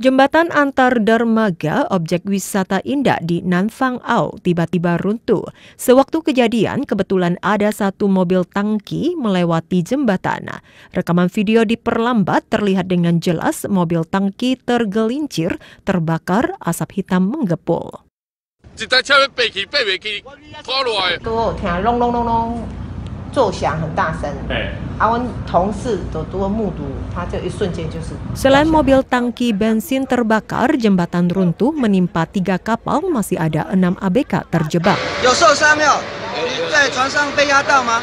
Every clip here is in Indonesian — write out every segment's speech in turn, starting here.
Jembatan antar dermaga objek wisata indah di Nanfang Ao tiba-tiba runtuh. Sewaktu kejadian, kebetulan ada satu mobil tangki melewati jembatan. Rekaman video diperlambat terlihat dengan jelas mobil tangki tergelincir, terbakar, asap hitam menggepul. Selain mobil tangki bensin terbakar, jembatan runtuh menimpa tiga kapal, masih ada enam ABK terjebak. 在船上被压到吗？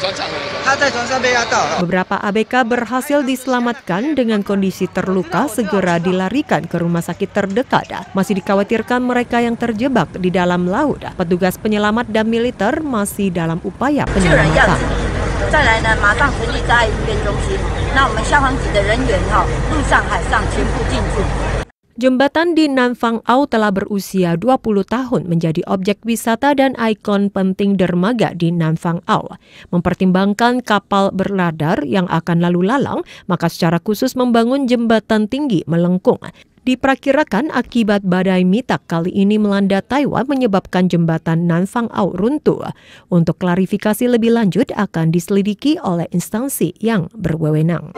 船长。他在船上被压到。Beberapa ABK berhasil diselamatkan dengan kondisi terluka segera dilarikan ke rumah sakit terdekat. Masih dikhawatirkan mereka yang terjebak di dalam laut. Petugas penyelamat dan militer masih dalam upaya penyelamatan. Jembatan di Nanfang Au telah berusia 20 tahun menjadi objek wisata dan ikon penting dermaga di Nanfang Au. Mempertimbangkan kapal berladar yang akan lalu lalang, maka secara khusus membangun jembatan tinggi melengkung. Diperkirakan akibat badai mitak kali ini melanda Taiwan menyebabkan jembatan Nanfang Au runtuh. Untuk klarifikasi lebih lanjut akan diselidiki oleh instansi yang berwenang.